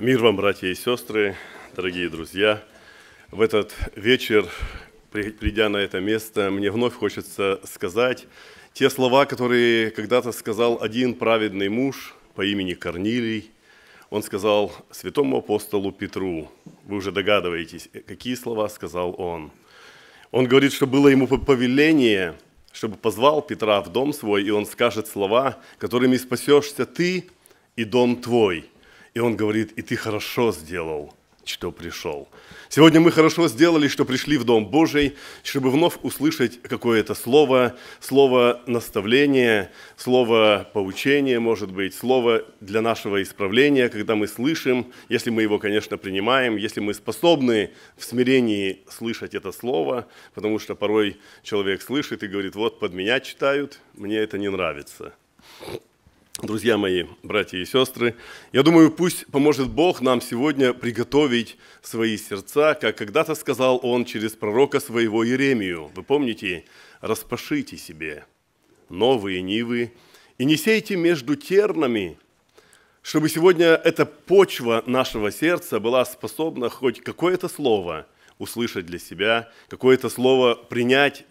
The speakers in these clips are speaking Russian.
Мир вам, братья и сестры, дорогие друзья. В этот вечер, придя на это место, мне вновь хочется сказать те слова, которые когда-то сказал один праведный муж по имени Корнилий. Он сказал святому апостолу Петру. Вы уже догадываетесь, какие слова сказал он. Он говорит, что было ему повеление, чтобы позвал Петра в дом свой, и он скажет слова, которыми спасешься ты и дом твой – и он говорит, и ты хорошо сделал, что пришел. Сегодня мы хорошо сделали, что пришли в Дом Божий, чтобы вновь услышать какое-то слово, слово наставления, слово поучения, может быть, слово для нашего исправления, когда мы слышим, если мы его, конечно, принимаем, если мы способны в смирении слышать это слово, потому что порой человек слышит и говорит, вот под меня читают, мне это не нравится друзья мои, братья и сестры. Я думаю, пусть поможет Бог нам сегодня приготовить свои сердца, как когда-то сказал Он через пророка своего Иеремию. Вы помните? «Распашите себе новые нивы и не сейте между тернами, чтобы сегодня эта почва нашего сердца была способна хоть какое-то слово услышать для себя, какое-то слово принять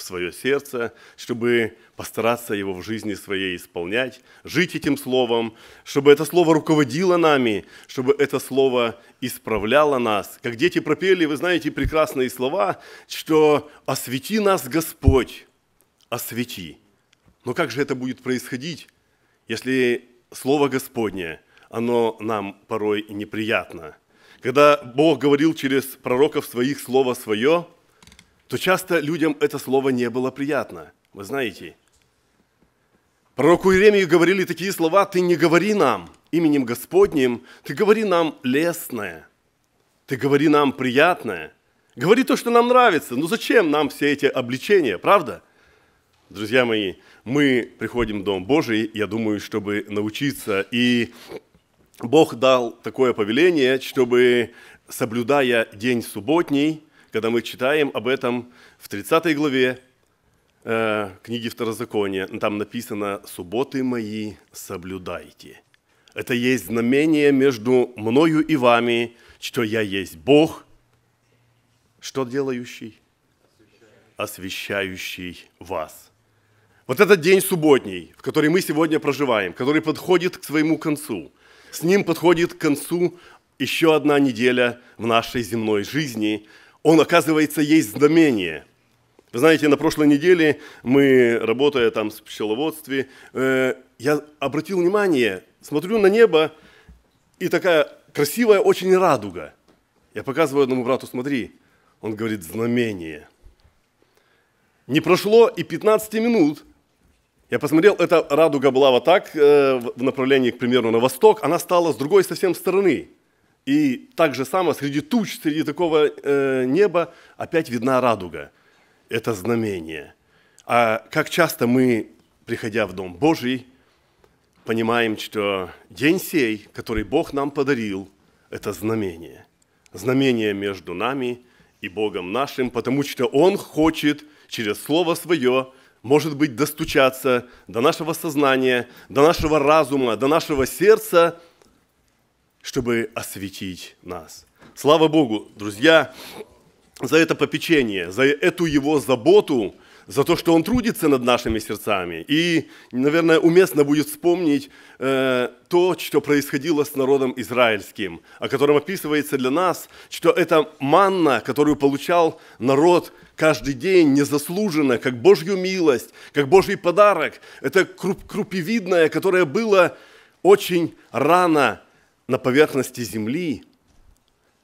в свое сердце, чтобы постараться его в жизни своей исполнять, жить этим словом, чтобы это слово руководило нами, чтобы это слово исправляло нас. Как дети пропели, вы знаете, прекрасные слова, что «освети нас, Господь, освети». Но как же это будет происходить, если Слово Господнее, оно нам порой неприятно? Когда Бог говорил через пророков своих Слово Свое – то часто людям это слово не было приятно. Вы знаете, пророку Иеремию говорили такие слова, «Ты не говори нам именем Господним, ты говори нам лестное, ты говори нам приятное, говори то, что нам нравится». Ну зачем нам все эти обличения, правда? Друзья мои, мы приходим в Дом Божий, я думаю, чтобы научиться. И Бог дал такое повеление, чтобы, соблюдая день субботний, когда мы читаем об этом в 30 главе э, книги Второзакония. Там написано «Субботы мои соблюдайте». Это есть знамение между мною и вами, что я есть Бог, что делающий? Освящающий вас. Вот этот день субботний, в который мы сегодня проживаем, который подходит к своему концу, с ним подходит к концу еще одна неделя в нашей земной жизни, он, оказывается, есть знамение. Вы знаете, на прошлой неделе мы, работая там в пчеловодстве, э, я обратил внимание, смотрю на небо, и такая красивая очень радуга. Я показываю одному брату, смотри, он говорит, знамение. Не прошло и 15 минут, я посмотрел, эта радуга была вот так, э, в направлении, к примеру, на восток, она стала с другой совсем стороны – и так же само среди туч, среди такого э, неба опять видна радуга. Это знамение. А как часто мы, приходя в Дом Божий, понимаем, что день сей, который Бог нам подарил, это знамение. Знамение между нами и Богом нашим, потому что Он хочет через Слово Свое, может быть, достучаться до нашего сознания, до нашего разума, до нашего сердца – чтобы осветить нас. Слава Богу, друзья, за это попечение, за эту его заботу, за то, что он трудится над нашими сердцами. И, наверное, уместно будет вспомнить э, то, что происходило с народом израильским, о котором описывается для нас, что это манна, которую получал народ каждый день незаслуженно, как Божью милость, как Божий подарок. Это круп крупевидное, которое было очень рано на поверхности земли,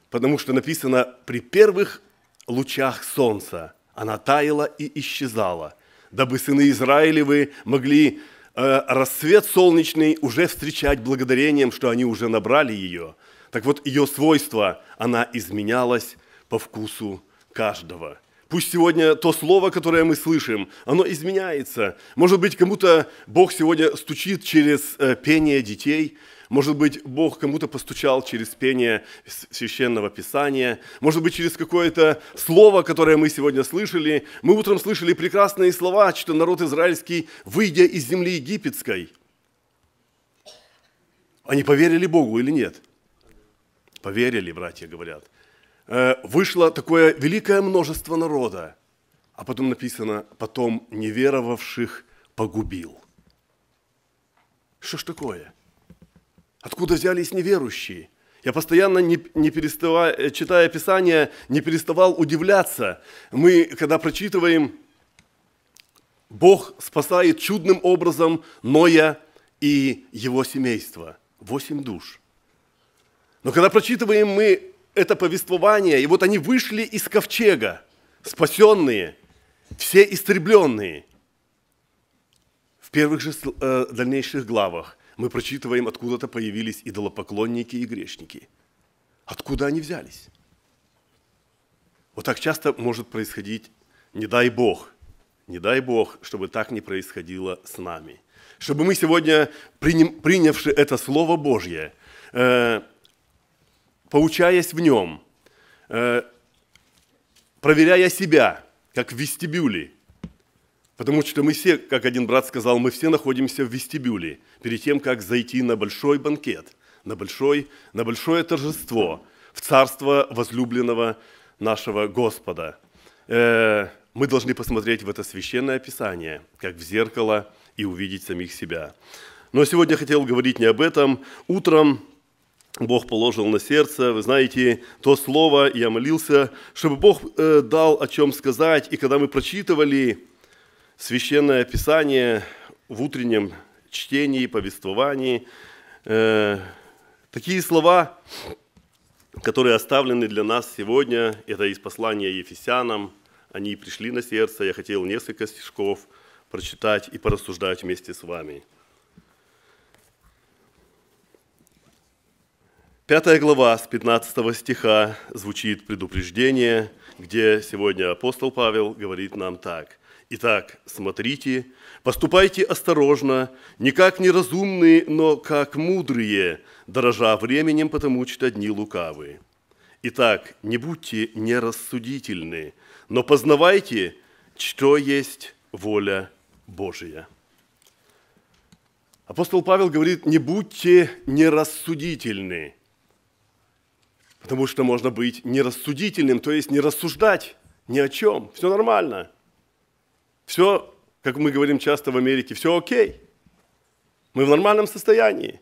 потому что написано «при первых лучах солнца она таяла и исчезала, дабы сыны Израилевы могли э, рассвет солнечный уже встречать благодарением, что они уже набрали ее». Так вот, ее свойство, она изменялась по вкусу каждого – Пусть сегодня то слово, которое мы слышим, оно изменяется. Может быть, кому-то Бог сегодня стучит через э, пение детей, может быть, Бог кому-то постучал через пение священного писания, может быть, через какое-то слово, которое мы сегодня слышали. Мы утром слышали прекрасные слова, что народ израильский, выйдя из земли египетской, они поверили Богу или нет? Поверили, братья говорят. Э, вышло такое великое множество народа, а потом написано, потом неверовавших погубил. Что ж такое? Откуда взялись неверующие? Я постоянно, не, не переставая, э, читая Писание, не переставал удивляться. Мы, когда прочитываем, Бог спасает чудным образом Ноя и его семейство. Восемь душ. Но когда прочитываем мы это повествование, и вот они вышли из ковчега, спасенные, все истребленные. В первых же э, дальнейших главах мы прочитываем, откуда-то появились идолопоклонники и грешники. Откуда они взялись? Вот так часто может происходить, не дай Бог, не дай Бог, чтобы так не происходило с нами. Чтобы мы сегодня, принявши это Слово Божье, э, поучаясь в нем, э, проверяя себя, как в вестибюле – Потому что мы все, как один брат сказал, мы все находимся в вестибюле перед тем, как зайти на большой банкет, на, большой, на большое торжество в царство возлюбленного нашего Господа. Э, мы должны посмотреть в это священное Писание, как в зеркало, и увидеть самих себя. Но сегодня я хотел говорить не об этом. Утром Бог положил на сердце, вы знаете, то слово, я молился, чтобы Бог э, дал о чем сказать. И когда мы прочитывали Священное Писание в утреннем чтении, повествовании. Э, такие слова, которые оставлены для нас сегодня, это из послания Ефесянам. Они пришли на сердце. Я хотел несколько стишков прочитать и порассуждать вместе с вами. Пятая глава с 15 стиха звучит предупреждение, где сегодня апостол Павел говорит нам так – Итак, смотрите, поступайте осторожно, не как неразумные, но как мудрые, дорожа временем, потому что одни лукавы. Итак, не будьте нерассудительны, но познавайте, что есть воля Божия. Апостол Павел говорит, не будьте нерассудительны, потому что можно быть нерассудительным, то есть не рассуждать ни о чем, все нормально – все, как мы говорим часто в Америке, все окей. Мы в нормальном состоянии.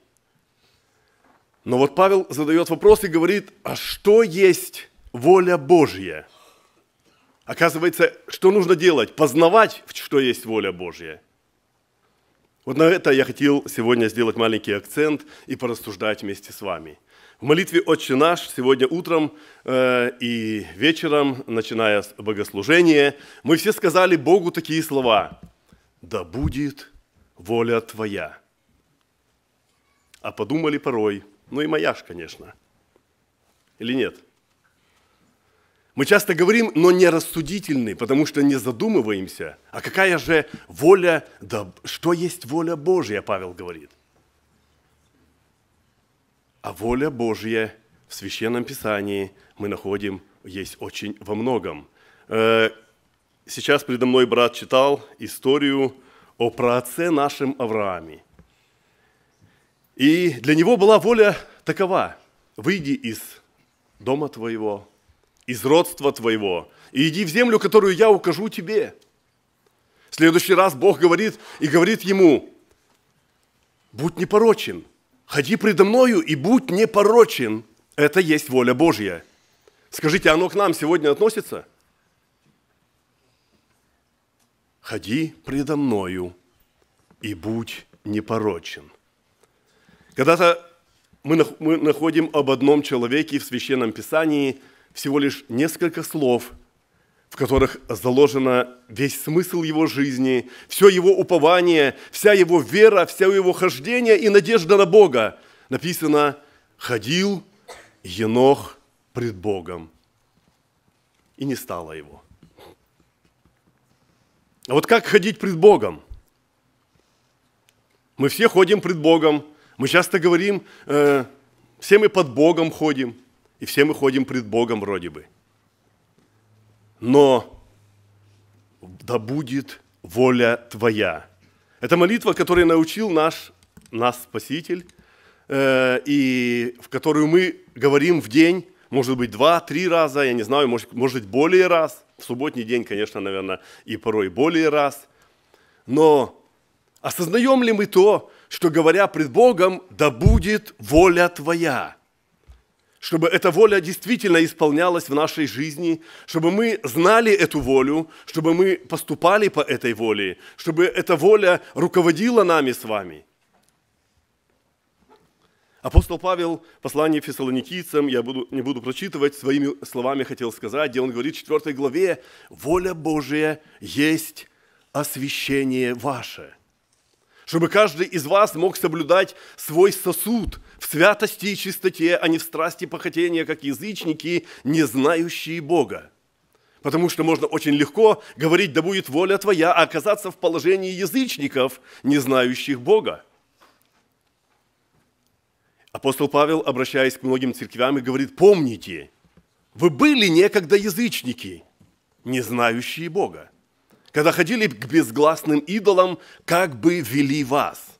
Но вот Павел задает вопрос и говорит, а что есть воля Божья? Оказывается, что нужно делать? Познавать, что есть воля Божья. Вот на это я хотел сегодня сделать маленький акцент и порассуждать вместе с вами – в молитве «Отче наш» сегодня утром э, и вечером, начиная с богослужения, мы все сказали Богу такие слова «Да будет воля Твоя». А подумали порой, ну и моя ж, конечно. Или нет? Мы часто говорим, но не рассудительны, потому что не задумываемся, а какая же воля, да что есть воля Божья, Павел говорит – а воля Божья в Священном Писании мы находим есть очень во многом. Э, сейчас передо мной брат читал историю о праотце нашем Аврааме. И для него была воля такова. Выйди из дома твоего, из родства твоего, и иди в землю, которую я укажу тебе. В следующий раз Бог говорит и говорит ему, будь непорочен – Ходи предо мною и будь непорочен. Это есть воля Божья. Скажите, оно к нам сегодня относится? Ходи предо мною и будь непорочен. Когда-то мы, мы находим об одном человеке в Священном Писании всего лишь несколько слов – в которых заложено весь смысл его жизни, все его упование, вся его вера, все его хождение и надежда на Бога. Написано «Ходил Енох пред Богом, и не стало его». А вот как ходить пред Богом? Мы все ходим пред Богом. Мы часто говорим, э, все мы под Богом ходим, и все мы ходим пред Богом вроде бы – но да будет воля Твоя. Это молитва, которой научил наш, нас Спаситель, э, и в которую мы говорим в день, может быть, два-три раза, я не знаю, может, может более раз. В субботний день, конечно, наверное, и порой более раз. Но осознаем ли мы то, что, говоря пред Богом, да будет воля Твоя – чтобы эта воля действительно исполнялась в нашей жизни, чтобы мы знали эту волю, чтобы мы поступали по этой воле, чтобы эта воля руководила нами с вами. Апостол Павел в послании фессалоникийцам, я буду, не буду прочитывать, своими словами хотел сказать, где он говорит в 4 главе, «Воля Божия есть освящение ваше» чтобы каждый из вас мог соблюдать свой сосуд в святости и чистоте, а не в страсти похотения, как язычники, не знающие Бога. Потому что можно очень легко говорить, да будет воля твоя, а оказаться в положении язычников, не знающих Бога. Апостол Павел, обращаясь к многим церквям, и говорит, помните, вы были некогда язычники, не знающие Бога, когда ходили к безгласным идолам, как бы вели вас –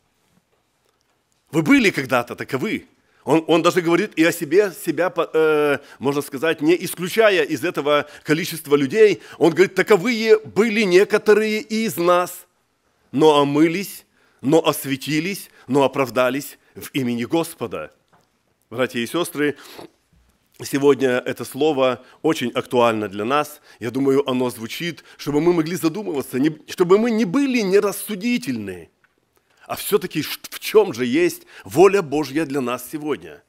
вы были когда-то таковы. Он, он даже говорит и о себе, себя, э, можно сказать, не исключая из этого количества людей. Он говорит, таковые были некоторые из нас, но омылись, но осветились, но оправдались в имени Господа. Братья и сестры, сегодня это слово очень актуально для нас. Я думаю, оно звучит, чтобы мы могли задумываться, не, чтобы мы не были нерассудительны – а все-таки в чем же есть воля Божья для нас сегодня?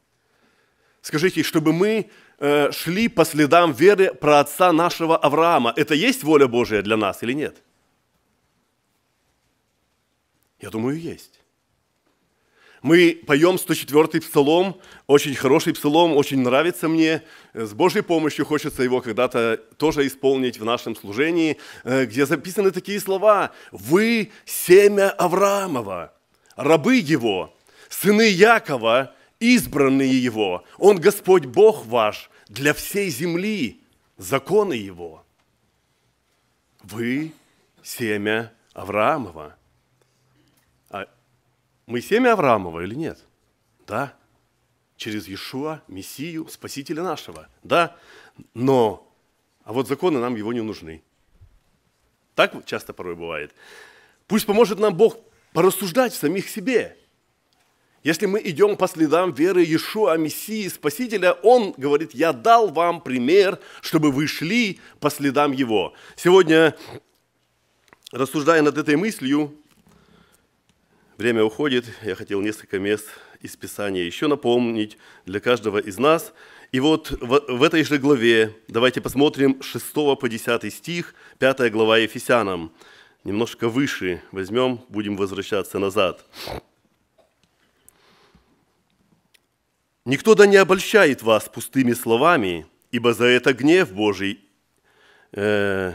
Скажите, чтобы мы э, шли по следам веры про отца нашего Авраама. Это есть воля Божья для нас или нет? Я думаю, есть. Мы поем 104-й псалом, очень хороший псалом, очень нравится мне. С Божьей помощью хочется его когда-то тоже исполнить в нашем служении, э, где записаны такие слова. «Вы – семя Авраамова, рабы его, сыны Якова, избранные его. Он Господь Бог ваш для всей земли, законы его». Вы – семя Авраамова – мы семя Авраамова или нет? Да. Через Иешуа, Мессию, Спасителя нашего. Да. Но, а вот законы нам его не нужны. Так часто порой бывает. Пусть поможет нам Бог порассуждать самих себе. Если мы идем по следам веры Иешуа, Мессии, Спасителя, Он говорит, я дал вам пример, чтобы вы шли по следам Его. Сегодня, рассуждая над этой мыслью, Время уходит, я хотел несколько мест из Писания еще напомнить для каждого из нас. И вот в, в этой же главе, давайте посмотрим 6 по 10 стих, 5 глава Ефесянам. Немножко выше возьмем, будем возвращаться назад. «Никто да не обольщает вас пустыми словами, ибо за это гнев Божий...» э,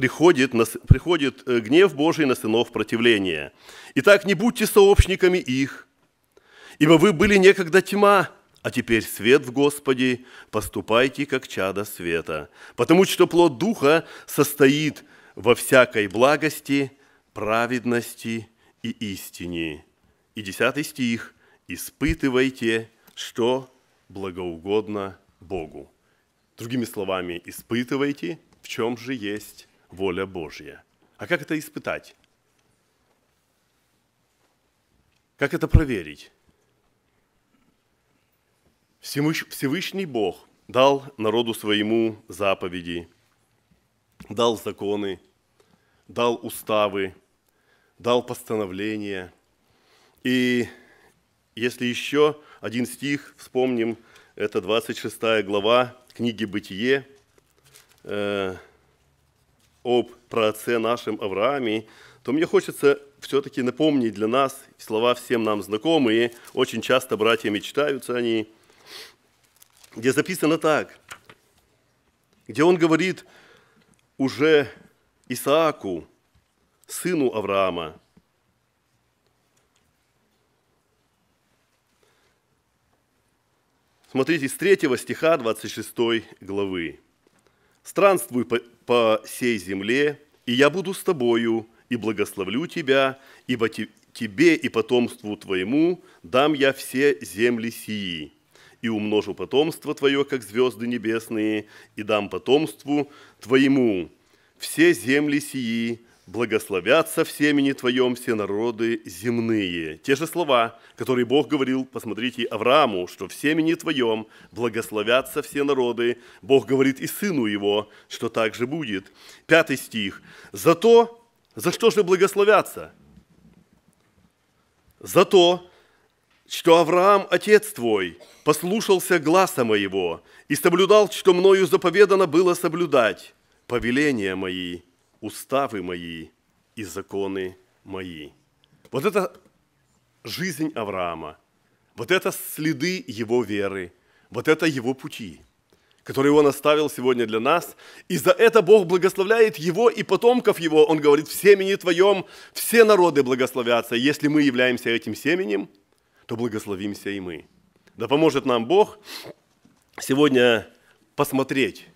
приходит, на, приходит э, гнев Божий на сынов противления. Итак, не будьте сообщниками их, ибо вы были некогда тьма, а теперь свет в Господе, поступайте, как чада света, потому что плод Духа состоит во всякой благости, праведности и истине. И десятый стих «Испытывайте, что благоугодно Богу». Другими словами, испытывайте, в чем же есть воля Божья. А как это испытать? Как это проверить? Всевышний Бог дал народу своему заповеди, дал законы, дал уставы, дал постановления. И если еще один стих вспомним, это 26 глава книги «Бытие», э, об праотце нашем Аврааме, то мне хочется все-таки напомнить для нас слова всем нам знакомые, очень часто братьями читаются они, где записано так, где он говорит уже Исааку, сыну Авраама, Смотрите, с 3 стиха 26 главы. Странствуй по, по сей земле, и я буду с тобою, и благословлю тебя, ибо те, тебе и потомству твоему дам я все земли сии, и умножу потомство твое, как звезды небесные, и дам потомству твоему все земли сии, благословятся в семени твоем все народы земные. Те же слова, которые Бог говорил, посмотрите, Аврааму, что в семени твоем благословятся все народы. Бог говорит и сыну его, что так же будет. Пятый стих. За то, за что же благословятся? За то, что Авраам, отец твой, послушался гласа моего и соблюдал, что мною заповедано было соблюдать повеления мои – уставы мои и законы мои. Вот это жизнь Авраама, вот это следы его веры, вот это его пути, которые он оставил сегодня для нас. И за это Бог благословляет его и потомков его. Он говорит, в семени твоем все народы благословятся. Если мы являемся этим семенем, то благословимся и мы. Да поможет нам Бог сегодня посмотреть.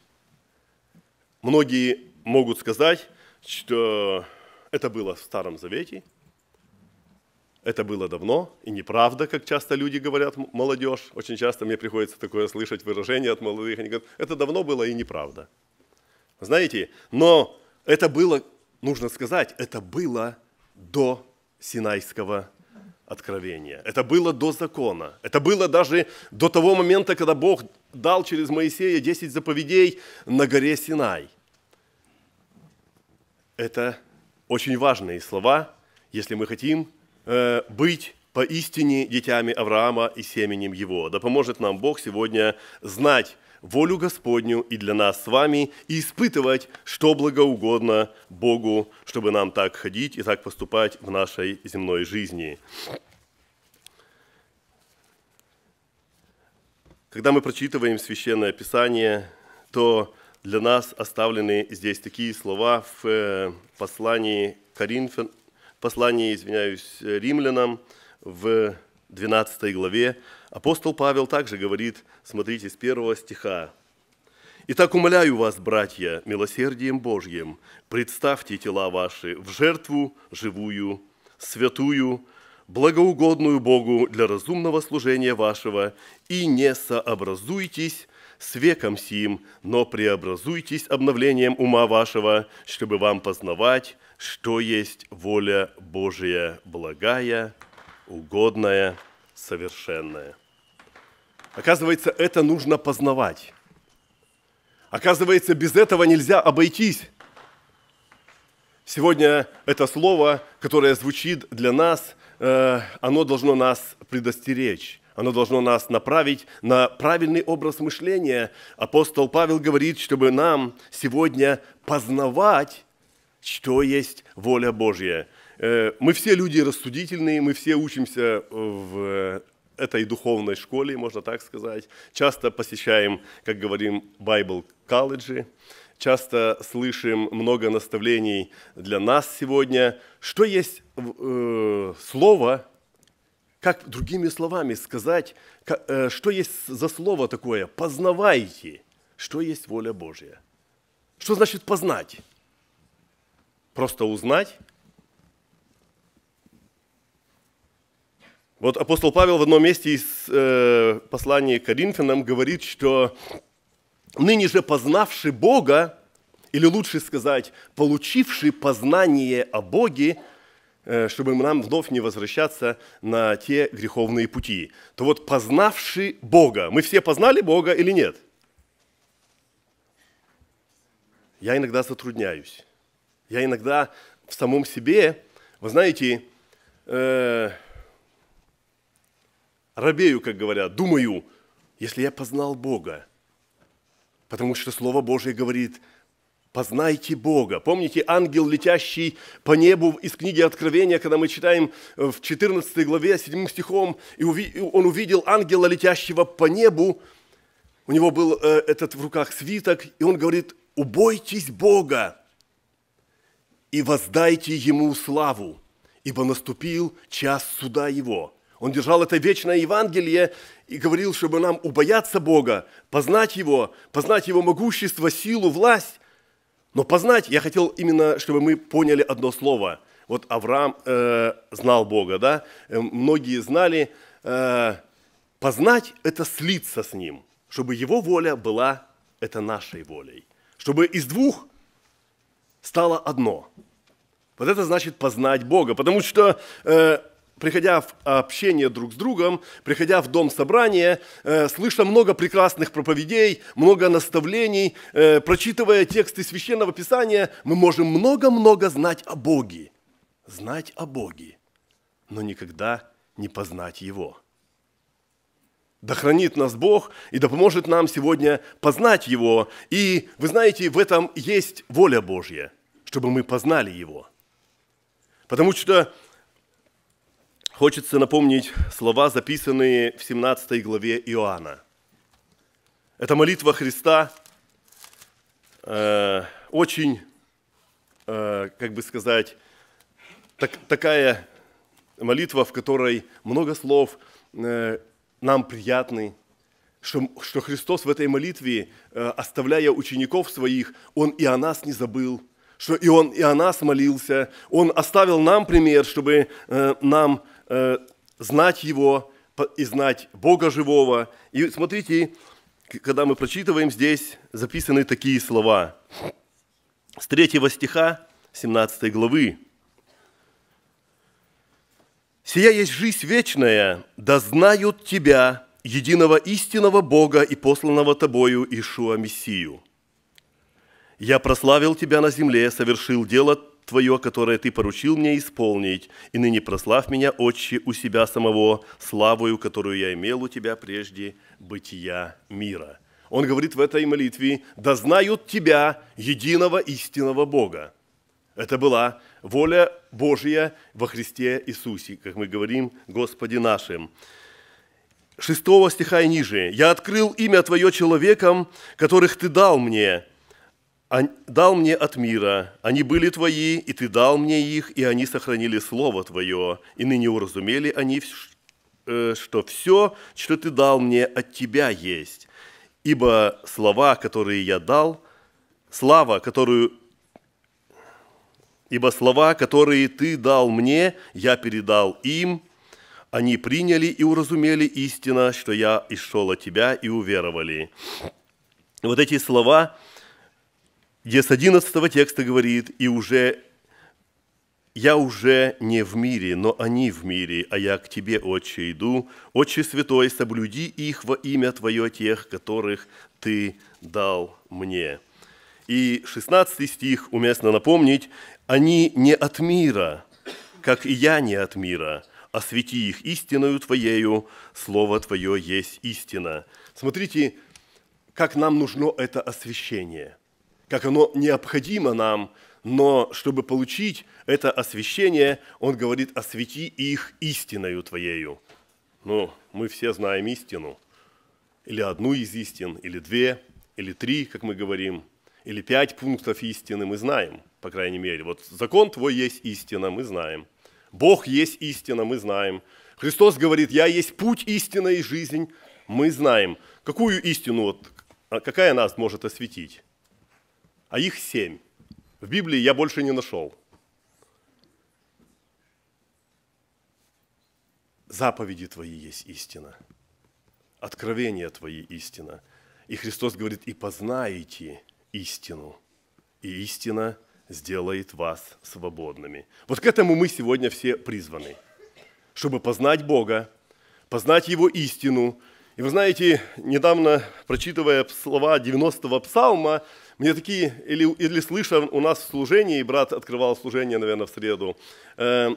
Многие могут сказать, что это было в Старом Завете, это было давно, и неправда, как часто люди говорят, молодежь. Очень часто мне приходится такое слышать выражение от молодых. Они говорят, это давно было и неправда. Знаете, но это было, нужно сказать, это было до Синайского откровения. Это было до закона. Это было даже до того момента, когда Бог дал через Моисея 10 заповедей на горе Синай – это очень важные слова, если мы хотим э, быть поистине детьми Авраама и семенем его. Да поможет нам Бог сегодня знать волю Господню и для нас с вами, и испытывать, что благоугодно Богу, чтобы нам так ходить и так поступать в нашей земной жизни. Когда мы прочитываем Священное Писание, то для нас оставлены здесь такие слова в э, послании Коринфян, послании, извиняюсь, римлянам в 12 главе. Апостол Павел также говорит, смотрите, с первого стиха. «Итак, умоляю вас, братья, милосердием Божьим, представьте тела ваши в жертву живую, святую, благоугодную Богу для разумного служения вашего, и не сообразуйтесь с веком сим, но преобразуйтесь обновлением ума вашего, чтобы вам познавать, что есть воля Божия благая, угодная, совершенная. Оказывается, это нужно познавать. Оказывается, без этого нельзя обойтись. Сегодня это слово, которое звучит для нас – Э, оно должно нас предостеречь. Оно должно нас направить на правильный образ мышления. Апостол Павел говорит, чтобы нам сегодня познавать, что есть воля Божья. Э, мы все люди рассудительные, мы все учимся в этой духовной школе, можно так сказать. Часто посещаем, как говорим, Bible колледжи часто слышим много наставлений для нас сегодня, что есть э, слово, как другими словами сказать, как, э, что есть за слово такое, познавайте, что есть воля Божья. Что значит познать? Просто узнать? Вот апостол Павел в одном месте из э, послания к Коринфянам говорит, что ныне же познавший Бога, или лучше сказать, получивший познание о Боге, э, чтобы нам вновь не возвращаться на те греховные пути, то вот познавший Бога, мы все познали Бога или нет? Я иногда затрудняюсь. Я иногда в самом себе, вы знаете, э, робею, как говорят, думаю, если я познал Бога, Потому что Слово Божье говорит, познайте Бога. Помните ангел, летящий по небу из книги Откровения, когда мы читаем э, в 14 главе 7 стихом, и он увидел ангела, летящего по небу, у него был э, этот в руках свиток, и он говорит, убойтесь Бога и воздайте Ему славу, ибо наступил час суда Его. Он держал это вечное Евангелие, и говорил, чтобы нам убояться Бога, познать Его, познать Его могущество, силу, власть. Но познать, я хотел именно, чтобы мы поняли одно слово. Вот Авраам э, знал Бога, да? Э, многие знали. Э, познать – это слиться с Ним, чтобы Его воля была это нашей волей. Чтобы из двух стало одно. Вот это значит познать Бога, потому что э, приходя в общение друг с другом, приходя в дом собрания, э, слыша много прекрасных проповедей, много наставлений, э, прочитывая тексты священного писания, мы можем много-много знать о Боге. Знать о Боге, но никогда не познать Его. Да хранит нас Бог и да поможет нам сегодня познать Его. И вы знаете, в этом есть воля Божья, чтобы мы познали Его. Потому что хочется напомнить слова, записанные в 17 главе Иоанна. Это молитва Христа э, очень, э, как бы сказать, так, такая молитва, в которой много слов э, нам приятны, что, что Христос в этой молитве, э, оставляя учеников своих, Он и о нас не забыл, что и Он и о нас молился, Он оставил нам пример, чтобы э, нам Э, знать Его и знать Бога живого. И смотрите, когда мы прочитываем, здесь записаны такие слова. С 3 стиха 17 главы. «Сия есть жизнь вечная, да знают Тебя, единого истинного Бога и посланного Тобою Ишуа Мессию. Я прославил Тебя на земле, совершил дело Твое, которое Ты поручил мне исполнить, и ныне прослав меня, Отче, у себя самого, славою, которую я имел у Тебя прежде бытия мира». Он говорит в этой молитве, «Да знают Тебя, единого истинного Бога». Это была воля Божья во Христе Иисусе, как мы говорим, Господи нашим. Шестого стиха и ниже. «Я открыл имя Твое человекам, которых Ты дал мне, дал мне от мира, они были твои, и ты дал мне их, и они сохранили слово твое, и ныне уразумели они, э, что все, что ты дал мне, от тебя есть. Ибо слова, которые я дал, слава, которую Ибо слова, которые ты дал мне, я передал им, они приняли и уразумели истина, что я и шел от тебя, и уверовали. Вот эти слова – где с 11 текста говорит, и уже «Я уже не в мире, но они в мире, а я к Тебе, Отче, иду. Отче Святой, соблюди их во имя Твое тех, которых Ты дал мне». И 16 стих уместно напомнить, «Они не от мира, как и я не от мира, освети их истиною Твоею, Слово Твое есть истина». Смотрите, как нам нужно это освящение – как оно необходимо нам, но чтобы получить это освящение, он говорит, освети их истиною твоею. Ну, мы все знаем истину. Или одну из истин, или две, или три, как мы говорим, или пять пунктов истины мы знаем, по крайней мере. Вот закон твой есть истина, мы знаем. Бог есть истина, мы знаем. Христос говорит, я есть путь, истина и жизнь, мы знаем. Какую истину, вот, а какая нас может осветить? а их семь. В Библии я больше не нашел. Заповеди твои есть истина, откровения твои истина. И Христос говорит, и познаете истину, и истина сделает вас свободными. Вот к этому мы сегодня все призваны, чтобы познать Бога, познать Его истину. И вы знаете, недавно, прочитывая слова 90-го псалма, мне такие, или, или слышал у нас в служении, брат открывал служение, наверное, в среду, э,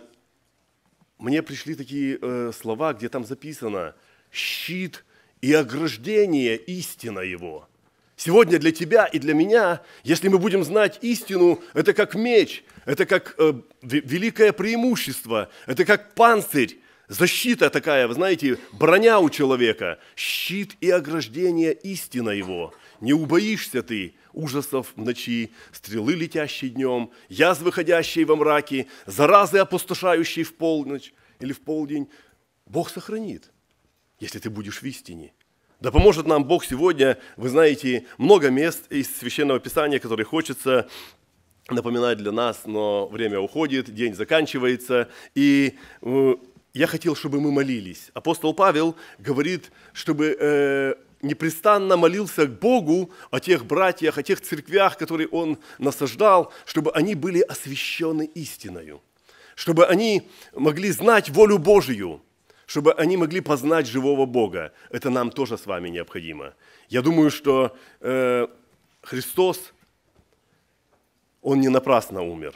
мне пришли такие э, слова, где там записано «щит и ограждение истина его». Сегодня для тебя и для меня, если мы будем знать истину, это как меч, это как э, великое преимущество, это как панцирь, защита такая, вы знаете, броня у человека, щит и ограждение истина его – не убоишься ты ужасов в ночи, стрелы, летящие днем, язвы, выходящие во мраке, заразы, опустошающие в полночь или в полдень. Бог сохранит, если ты будешь в истине. Да поможет нам Бог сегодня, вы знаете, много мест из Священного Писания, которые хочется напоминать для нас, но время уходит, день заканчивается, и э, я хотел, чтобы мы молились. Апостол Павел говорит, чтобы э, непрестанно молился к Богу о тех братьях, о тех церквях, которые он насаждал, чтобы они были освящены истиною, чтобы они могли знать волю Божию, чтобы они могли познать живого Бога. Это нам тоже с вами необходимо. Я думаю, что э, Христос, Он не напрасно умер.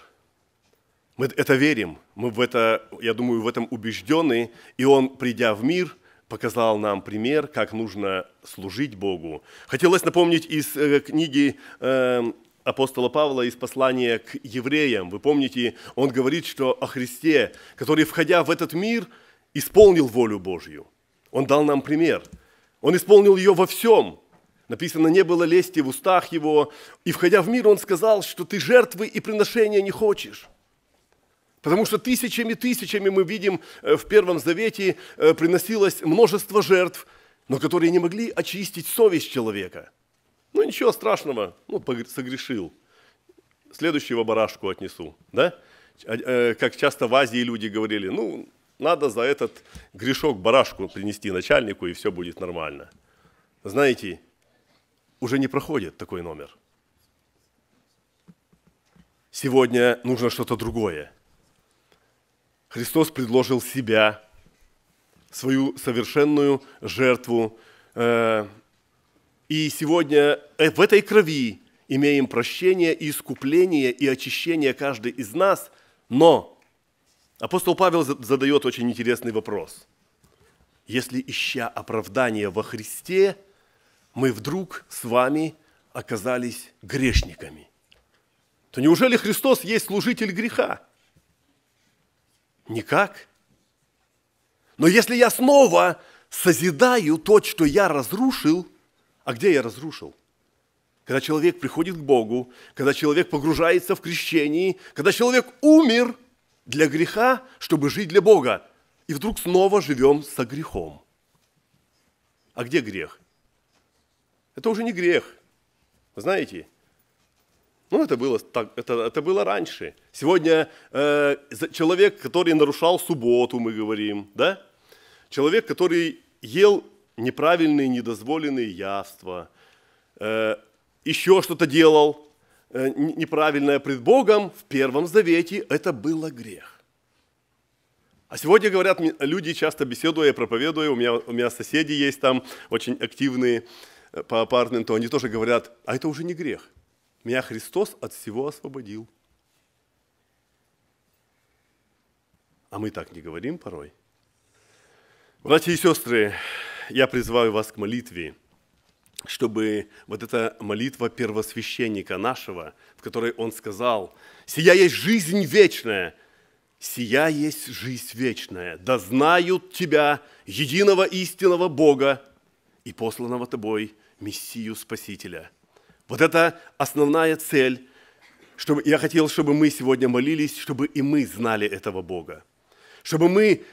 Мы это верим, мы в это, я думаю, в этом убеждены, и Он, придя в мир – показал нам пример, как нужно служить Богу. Хотелось напомнить из э, книги эм, апостола Павла из послания к евреям. Вы помните, он говорит, что о Христе, который, входя в этот мир, исполнил волю Божью. Он дал нам пример. Он исполнил ее во всем. Написано, не было лести в устах его. И, входя в мир, он сказал, что ты жертвы и приношения не хочешь. Потому что тысячами, тысячами мы видим э, в Первом Завете э, приносилось множество жертв, но которые не могли очистить совесть человека. Ну ничего страшного, ну согрешил. Следующего барашку отнесу, да? Э, как часто в Азии люди говорили, ну надо за этот грешок барашку принести начальнику, и все будет нормально. Знаете, уже не проходит такой номер. Сегодня нужно что-то другое – Христос предложил себя, свою совершенную жертву. Э, и сегодня э, в этой крови имеем прощение и искупление и очищение каждый из нас. Но апостол Павел задает очень интересный вопрос. Если, ища оправдание во Христе, мы вдруг с вами оказались грешниками, то неужели Христос есть служитель греха? Никак. Но если я снова созидаю то, что я разрушил, а где я разрушил? Когда человек приходит к Богу, когда человек погружается в крещение, когда человек умер для греха, чтобы жить для Бога, и вдруг снова живем со грехом. А где грех? Это уже не грех. Знаете, ну, это было, так, это, это было раньше. Сегодня э, человек, который нарушал субботу, мы говорим, да? Человек, который ел неправильные, недозволенные явства, э, еще что-то делал э, неправильное пред Богом, в Первом Завете это было грех. А сегодня говорят люди, часто беседуя, я проповедую, у меня, у меня соседи есть там очень активные э, по апартменту, они тоже говорят, а это уже не грех – меня Христос от всего освободил. А мы так не говорим порой. Братья и сестры, я призываю вас к молитве, чтобы вот эта молитва первосвященника нашего, в которой он сказал, «Сия есть жизнь вечная, сия есть жизнь вечная, да знают тебя, единого истинного Бога и посланного тобой Мессию Спасителя». Вот это основная цель. Чтобы, я хотел, чтобы мы сегодня молились, чтобы и мы знали этого Бога. Чтобы мы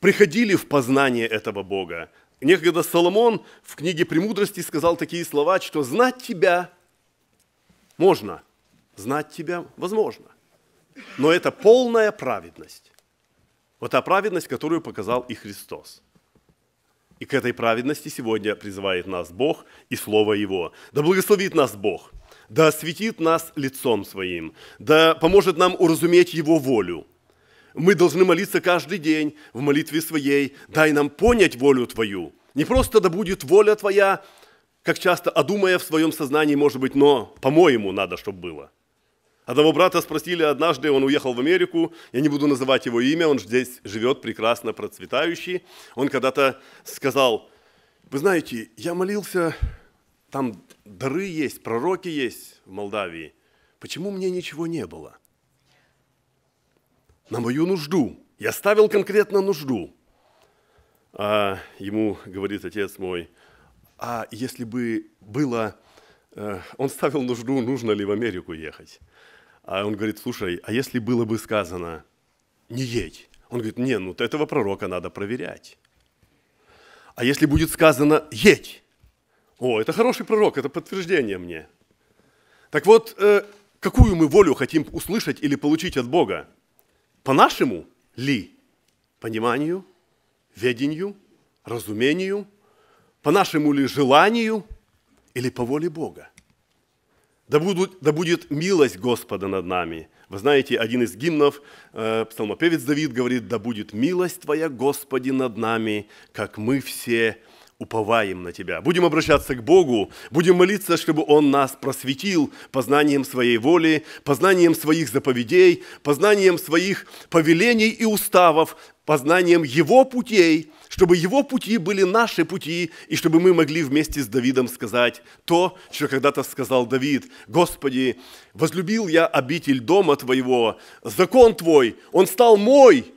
приходили в познание этого Бога. Некогда Соломон в книге «Премудрости» сказал такие слова, что знать тебя можно, знать тебя возможно. Но это полная праведность. Вот та праведность, которую показал и Христос. И к этой праведности сегодня призывает нас Бог и Слово Его. Да благословит нас Бог, да осветит нас лицом Своим, да поможет нам уразуметь Его волю. Мы должны молиться каждый день в молитве своей, дай нам понять волю Твою. Не просто да будет воля Твоя, как часто, одумая в своем сознании, может быть, но по-моему надо, чтобы было. Одного брата спросили однажды, он уехал в Америку, я не буду называть его имя, он здесь живет прекрасно процветающий. Он когда-то сказал, вы знаете, я молился, там дары есть, пророки есть в Молдавии, почему мне ничего не было? На мою нужду. Я ставил конкретно нужду. А ему говорит отец мой, а если бы было, э, он ставил нужду, нужно ли в Америку ехать. А он говорит, слушай, а если было бы сказано, не едь? Он говорит, не, ну этого пророка надо проверять. А если будет сказано, едь? О, это хороший пророк, это подтверждение мне. Так вот, э, какую мы волю хотим услышать или получить от Бога? По нашему ли? Пониманию, ведению, разумению, по нашему ли желанию или по воле Бога? Да, будут, да будет милость Господа над нами. Вы знаете, один из гимнов, э, псалмопевец Давид говорит, да будет милость Твоя, Господи, над нами, как мы все уповаем на Тебя. Будем обращаться к Богу, будем молиться, чтобы Он нас просветил познанием Своей воли, познанием Своих заповедей, познанием Своих повелений и уставов, познанием Его путей, чтобы его пути были наши пути, и чтобы мы могли вместе с Давидом сказать то, что когда-то сказал Давид. «Господи, возлюбил я обитель дома Твоего, закон Твой, он стал мой,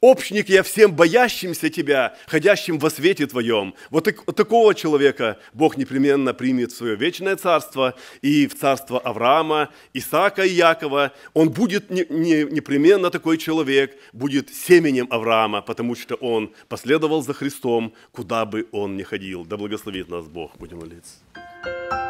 Общник я всем боящимся тебя, ходящим во свете твоем. Вот, так, такого человека Бог непременно примет в свое вечное царство и в царство Авраама, Исаака и Якова. Он будет не, не, непременно такой человек, будет семенем Авраама, потому что он последовал за Христом, куда бы он ни ходил. Да благословит нас Бог, будем молиться.